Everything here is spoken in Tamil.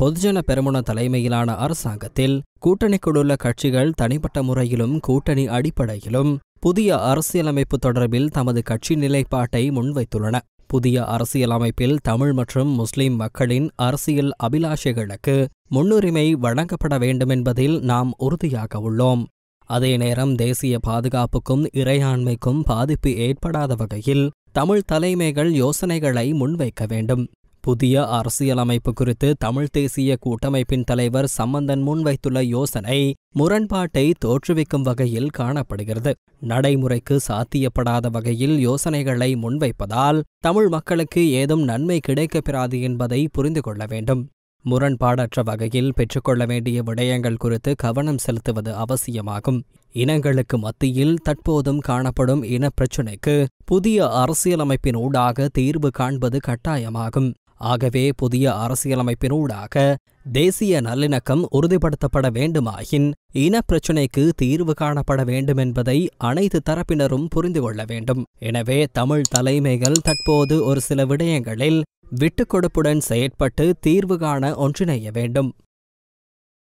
பொதுஜன பெருமுன தலைமையிலான அரசாங்கத்தில் கூட்டணிக்குள்ள கட்சிகள் தனிப்பட்ட முறையிலும் கூட்டணி அடிப்படையிலும் புதிய அரசியலமைப்பு தொடர்பில் தமது கட்சி நிலைப்பாட்டை முன்வைத்துள்ளன புதிய அரசியலமைப்பில் தமிழ் மற்றும் முஸ்லிம் மக்களின் அரசியல் அபிலாஷைகளுக்கு முன்னுரிமை வழங்கப்பட வேண்டுமென்பதில் நாம் உறுதியாக உள்ளோம் அதே நேரம் தேசிய பாதுகாப்புக்கும் இறையாண்மைக்கும் பாதிப்பு ஏற்படாத வகையில் தமிழ் தலைமைகள் யோசனைகளை முன்வைக்க வேண்டும் புதிய அரசியலமைப்பு குறித்து தமிழ் தேசிய கூட்டமைப்பின் தலைவர் சம்பந்தன் முன்வைத்துள்ள யோசனை முரண்பாட்டை தோற்றுவிக்கும் வகையில் காணப்படுகிறது நடைமுறைக்கு சாத்தியப்படாத வகையில் யோசனைகளை முன்வைப்பதால் தமிழ் மக்களுக்கு ஏதும் நன்மை கிடைக்கப்பெறாது என்பதை புரிந்து கொள்ள வேண்டும் முரண்பாடற்ற வகையில் பெற்றுக்கொள்ள வேண்டிய விடயங்கள் குறித்து கவனம் செலுத்துவது அவசியமாகும் இனங்களுக்கு மத்தியில் தற்போதும் காணப்படும் இனப்பிரச்சினைக்கு பிரச்சினைக்கு புதிய அரசியலமைப்பின் ஊடாக தீர்வு காண்பது கட்டாயமாகும் ஆகவே புதிய அரசியலமைப்பினூடாக தேசிய நல்லிணக்கம் உறுதிப்படுத்தப்பட வேண்டுமாயின் இனப்பிரச்சினைக்கு தீர்வு காணப்பட வேண்டும் என்பதை அனைத்து தரப்பினரும் புரிந்து கொள்ள வேண்டும் எனவே தமிழ் தலைமைகள் தற்போது ஒரு சில விடயங்களில் விட்டுக்கொடுப்புடன் செயற்பட்டு தீர்வு காண ஒன்றிணைய வேண்டும்